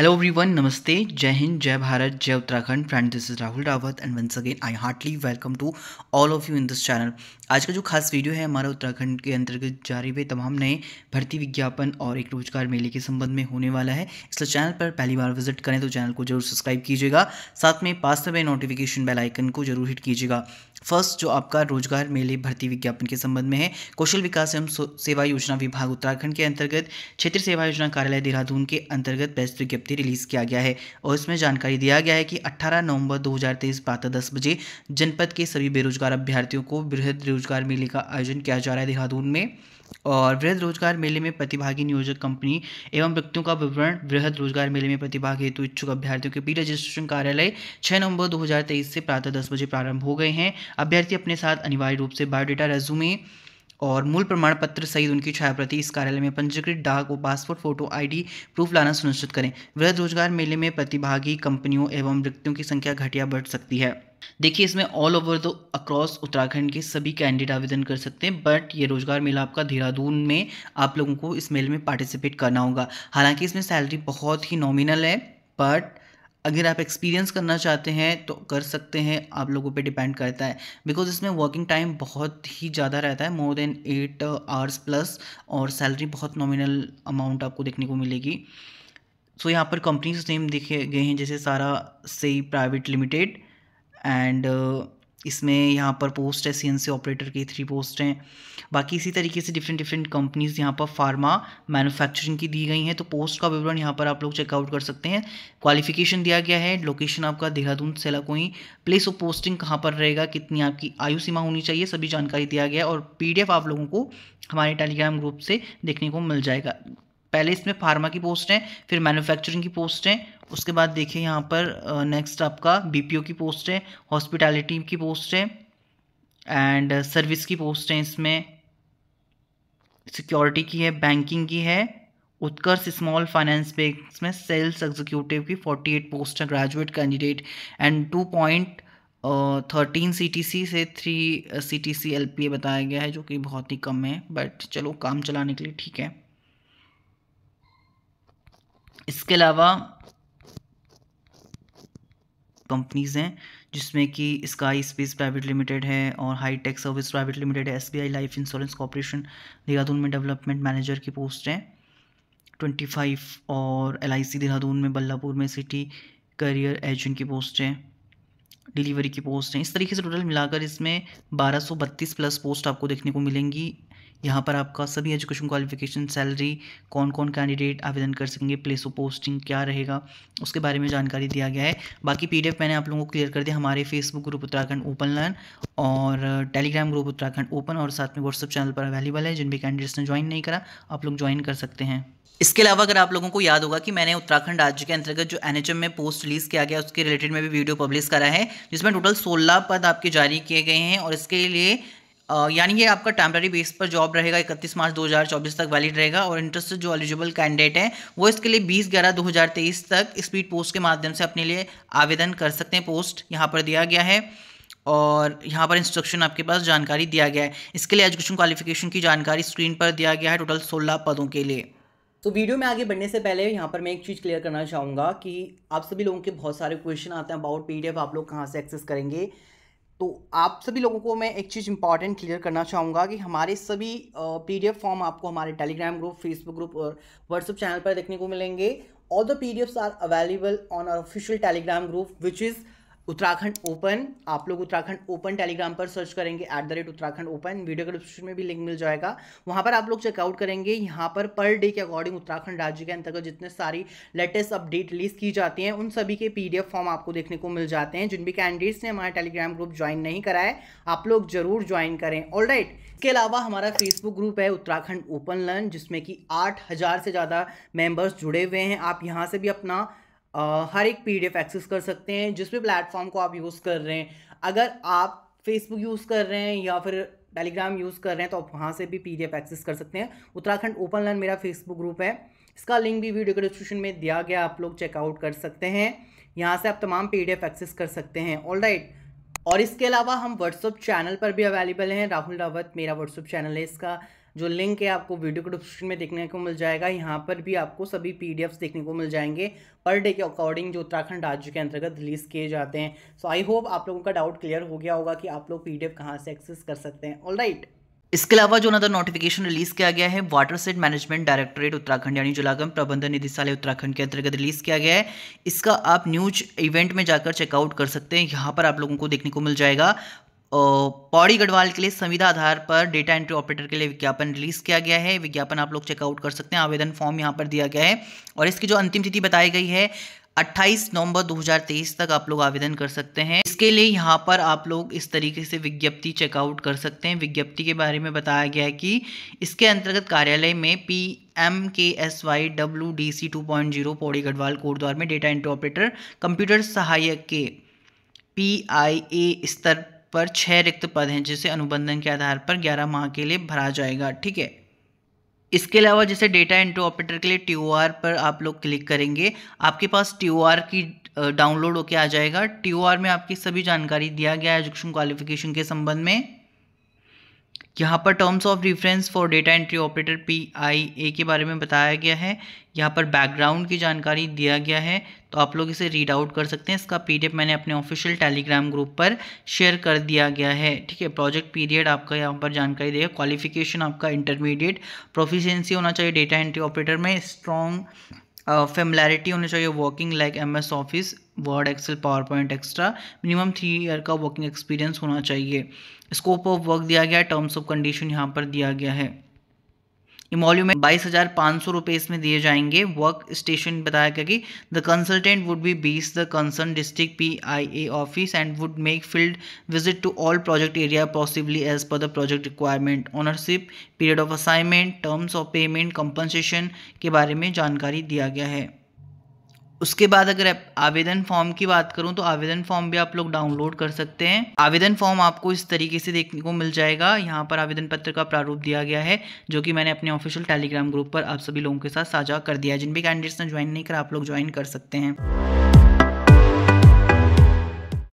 every one नमस्ते जय हिंद जय भारत जय Uttarakhand friend this is Rahul Rawat and once again I heartly welcome to all of you in this channel आज का जो खास वीडियो है हमारा उत्तराखंड के अंतर्गत जारी हुए तमाम नए भर्ती विज्ञापन और एक रोजगार मेले के संबंध में होने वाला है इसलिए चैनल पर पहली बार विजिट करें तो चैनल को जरूर सब्सक्राइब कीजिएगा साथ में पास में नोटिफिकेशन बेल आइकन को जरूर हिट कीजिएगा फर्स्ट जो आपका रोजगार मेले भर्ती विज्ञापन के संबंध में है कौशल विकास एवं सेवा योजना विभाग उत्तराखंड के अंतर्गत क्षेत्र सेवा योजना कार्यालय देहरादून के अंतर्गत बेस्ट विज्ञापन विज्ञप्ति रिलीज़ किया गया है और इसमें जानकारी दिया गया है कि 18 नवंबर 2023 प्रातः दस बजे जनपद के सभी बेरोजगार अभ्यर्थियों को वृहद रोजगार मेले का आयोजन किया जा रहा है देहरादून में और वृहद रोजगार मेले में प्रतिभागी नियोजक कंपनी एवं व्यक्तियों का विवरण वृहद रोजगार मेले में प्रतिभाग हेतु तो इच्छुक अभ्यर्थियों के पी रजिस्ट्रेशन कार्यालय 6 नवंबर 2023 से प्रातः 10 बजे प्रारंभ हो गए हैं अभ्यर्थी अपने साथ अनिवार्य रूप से बायोडाटा रेज्यूमे और मूल प्रमाण पत्र सहित उनकी छायाप्रति इस कार्यालय में पंजीकृत डाक व पासपोर्ट फोटो आईडी प्रूफ लाना सुनिश्चित करें वृहद रोजगार मेले में प्रतिभागी कंपनियों एवं व्यक्तियों की संख्या घटिया बढ़ सकती है देखिए इसमें all over the across Uttarakhand के सभी कैंडिडेट आवेदन कर सकते हैं बट ये रोजगार मेला आपका देहरादून में आप लोगों को इस मेले में पार्टिसिपेट करना होगा हालांकि इसमें सैलरी बहुत ही नॉमिनल है बट अगर आप एक्सपीरियंस करना चाहते हैं तो कर सकते हैं आप लोगों पे डिपेंड करता है बिकॉज इसमें वर्किंग टाइम बहुत ही ज़्यादा रहता है more than eight hours plus और सैलरी बहुत नॉमिनल अमाउंट आपको देखने को मिलेगी सो so, यहाँ पर कंपनीज नेम देखे गए हैं जैसे सारा से प्राइवेट लिमिटेड एंड इसमें यहाँ पर पोस्ट है सी ऑपरेटर की थ्री पोस्ट हैं बाकी इसी तरीके से डिफरेंट डिफरेंट कंपनीज़ यहाँ पर फार्मा मैन्युफैक्चरिंग की दी गई हैं तो पोस्ट का विवरण यहाँ पर आप लोग चेकआउट कर सकते हैं क्वालिफिकेशन दिया गया है लोकेशन आपका Dehradun Selaqui place of posting कहाँ पर रहेगा कितनी आपकी आयु सीमा होनी चाहिए सभी जानकारी दिया गया है और पी आप लोगों को हमारे टेलीग्राम ग्रुप से देखने को मिल जाएगा पहले इसमें फार्मा की पोस्ट हैं फिर मैनुफैक्चरिंग की पोस्ट हैं उसके बाद देखिए यहाँ पर नेक्स्ट आपका बीपीओ की पोस्ट है हॉस्पिटैलिटी की पोस्ट है एंड सर्विस की पोस्ट है इसमें सिक्योरिटी की है बैंकिंग की है उत्कर्ष स्मॉल फाइनेंस बैंक में सेल्स एग्जीक्यूटिव की 48 पोस्ट है graduate candidate and two point thirteen C T C से three C T C L P A बताया गया है जो कि बहुत ही कम है बट चलो काम चलाने के लिए ठीक है इसके अलावा कंपनीज़ हैं जिसमें कि स्काई स्पेस प्राइवेट लिमिटेड है और high tech service private limited है S life insurance corporation Dehradun में डेवलपमेंट मैनेजर की पोस्ट है ट्वेंटी फाइव और एल देहरादून में बल्लापुर में सिटी करियर एजेंट की पोस्ट है डिलीवरी की पोस्ट हैं इस तरीके से टोटल मिलाकर इसमें बारह प्लस पोस्ट आपको देखने को मिलेंगी यहाँ पर आपका सभी एजुकेशन क्वालिफिकेशन सैलरी कौन कौन कैंडिडेट आवेदन कर सकेंगे प्लेस ऑफ पोस्टिंग क्या रहेगा उसके बारे में जानकारी दिया गया है बाकी पी मैंने आप लोगों को क्लियर कर दिया हमारे Facebook group Uttarakhand open learn और टेलीग्राम ग्रुप उत्तराखंड ओपन और साथ में व्हाट्सअप चैनल पर अवेलेबल है जिन भी कैंडिडेट्स ने ज्वाइन नहीं करा आप लोग ज्वाइन कर सकते हैं इसके अलावा अगर आप लोगों को याद होगा कि मैंने उत्तराखंड राज्य के अंतर्गत जो एनएचएम में पोस्ट रिलीज़ किया गया उसके रिलेटेड में भी वीडियो पब्लिश करा है जिसमें टोटल सोलह पद आपके जारी किए गए हैं और इसके लिए यानी कि आपका टेम्प्रेरी बेस पर जॉब रहेगा इकतीस मार्च 2024 तक वैलिड रहेगा और इंटरेस्टेड जो एलिजिबल कैंडिडेट हैं वो इसके लिए 20 ग्यारह 2023 तक स्पीड पोस्ट के माध्यम से अपने लिए आवेदन कर सकते हैं पोस्ट यहाँ पर दिया गया है और यहाँ पर इंस्ट्रक्शन आपके पास जानकारी दिया गया है इसके लिए एजुकेशन क्वालिफिकेशन की जानकारी स्क्रीन पर दिया गया है टोटल सोलह पदों के लिए तो वीडियो में आगे बढ़ने से पहले यहाँ पर मैं एक चीज़ क्लियर करना चाहूँगा कि आप सभी लोगों के बहुत सारे क्वेश्चन आते हैं अबाउट पीडीएफ आप लोग कहाँ से एक्सेस करेंगे तो आप सभी लोगों को मैं एक चीज़ इंपॉर्टेंट क्लियर करना चाहूँगा कि हमारे सभी पीडीएफ फॉर्म आपको हमारे टेलीग्राम ग्रुप फेसबुक ग्रुप और व्हाट्सअप चैनल पर देखने को मिलेंगे all the P D R available on our official Telegram group which is Uttarakhand open आप लोग उत्तराखंड ओपन टेलीग्राम पर सर्च करेंगे at the rate Uttarakhand open video के डिस्क्रिप्शन में भी लिंक मिल जाएगा वहाँ पर आप लोग चेकआउट करेंगे यहाँ पर पर डे के अकॉर्डिंग उत्तराखंड राज्य के अंतर्गत जितने सारी लेटेस्ट अपडेट रिलीज की जाती हैं उन सभी के पी फॉर्म आपको देखने को मिल जाते हैं जिन भी कैंडिडेट्स ने हमारा टेलीग्राम ग्रुप ज्वाइन नहीं कराए आप लोग जरूर ज्वाइन करें ऑल राइट इसके अलावा हमारा फेसबुक ग्रुप है उत्तराखंड ओपन लर्न जिसमें कि आठ हज़ार से ज़्यादा मेम्बर्स जुड़े हुए हैं आप यहाँ से भी अपना हर एक एफ़ एक्सेस कर सकते हैं जिस भी प्लेटफॉर्म को आप यूज़ कर रहे हैं अगर आप फेसबुक यूज़ कर रहे हैं या फिर टेलीग्राम यूज़ कर रहे हैं तो आप वहाँ से भी एफ़ एक्सेस कर सकते हैं उत्तराखंड ओपन लर्न मेरा फेसबुक ग्रुप है इसका लिंक भी वीडियो के डिस्क्रिप्शन में दिया गया आप लोग चेकआउट कर सकते हैं यहाँ से आप तमाम एफ़ एक्सेस कर सकते हैं ऑल राइट और इसके अलावा हम व्हाट्सअप चैनल पर भी अवेलेबल हैं राहुल रावत मेरा व्हाट्सअप चैनल है इसका जो लिंक है आपको वीडियो के डिस्क्रिप्शन में देखने को मिल जाएगा यहाँ पर भी आपको सभी पी देखने को मिल जाएंगे पर डे के अकॉर्डिंग जो उत्तराखंड राज्य के अंतर्गत रिलीज़ किए जाते हैं सो आई होप आप लोगों का डाउट क्लियर हो गया होगा कि आप लोग पी डी कहाँ से एक्सेस कर सकते हैं ऑल राइट इसके अलावा जो अदर नोटिफिकेशन रिलीज किया गया है watershed management directorate Uttarakhand यानी जलागम प्रबंधन निदेशालय उत्तराखंड के अंतर्गत रिलीज किया गया है इसका आप न्यूज इवेंट में जाकर चेकआउट कर सकते हैं यहाँ पर आप लोगों को देखने को मिल जाएगा पौड़ी गढ़वाल के लिए संविधा आधार पर डेटा एंट्री ऑपरेटर के लिए विज्ञापन रिलीज किया गया है विज्ञापन आप लोग चेकआउट कर सकते हैं आवेदन फॉर्म यहाँ पर दिया गया है और इसकी जो अंतिम तिथि बताई गई है 28 नवंबर 2023 तक आप लोग आवेदन कर सकते हैं इसके लिए यहाँ पर आप लोग इस तरीके से विज्ञप्ति चेकआउट कर सकते हैं विज्ञप्ति के बारे में बताया गया है कि इसके अंतर्गत कार्यालय में P M K S Y W D C two point zero Pauri Garhwal Kotdwar में डेटा एंट्री ऑपरेटर कंप्यूटर सहायक के पी आई ए स्तर पर छः रिक्त पद हैं जिसे अनुबंधन के आधार पर ग्यारह माह के लिए भरा जाएगा ठीक है इसके अलावा जैसे डेटा एंट्री ऑपरेटर के लिए टी पर आप लोग क्लिक करेंगे आपके पास टी की डाउनलोड होके आ जाएगा टी में आपकी सभी जानकारी दिया गया है एजुकेशन क्वालिफिकेशन के संबंध में यहाँ पर terms of reference for data entry operator P I A के बारे में बताया गया है यहाँ पर बैकग्राउंड की जानकारी दिया गया है तो आप लोग इसे रीड आउट कर सकते हैं इसका एफ मैंने अपने ऑफिशियल टेलीग्राम ग्रुप पर शेयर कर दिया गया है ठीक है प्रोजेक्ट पीरियड आपका यहाँ पर जानकारी देगा क्वालिफिकेशन आपका इंटरमीडिएट प्रोफिशेंसी होना चाहिए डेटा एंट्री ऑपरेटर में स्ट्रॉन्ग फेमिलैरिटी uh, होनी चाहिए working like M S Office Word Excel PowerPoint extra minimum three year का वर्किंग एक्सपीरियंस होना चाहिए स्कोप ऑफ वर्क दिया गया है टर्म्स ऑफ कंडीशन यहाँ पर दिया गया है इमोल्यूमेंट बाईस हज़ार पाँच सौ रुपये इसमें दिए जाएंगे वर्क स्टेशन बताया गया कि the consultant would be based the concern district P I A office and would make field visit to all project area possibly as per the project requirement ownership period of assignment terms of payment compensation के बारे में जानकारी दिया गया है उसके बाद अगर आवेदन फॉर्म की बात करूं तो आवेदन फॉर्म भी आप लोग डाउनलोड कर सकते हैं आवेदन फॉर्म आपको इस तरीके से देखने को मिल जाएगा यहाँ पर आवेदन पत्र का प्रारूप दिया गया है जो कि मैंने अपने ऑफिशियल टेलीग्राम ग्रुप पर आप सभी लोगों के साथ साझा कर दिया जिन भी कैंडिडेट्स ने ज्वाइन नहीं करा आप लोग ज्वाइन कर सकते हैं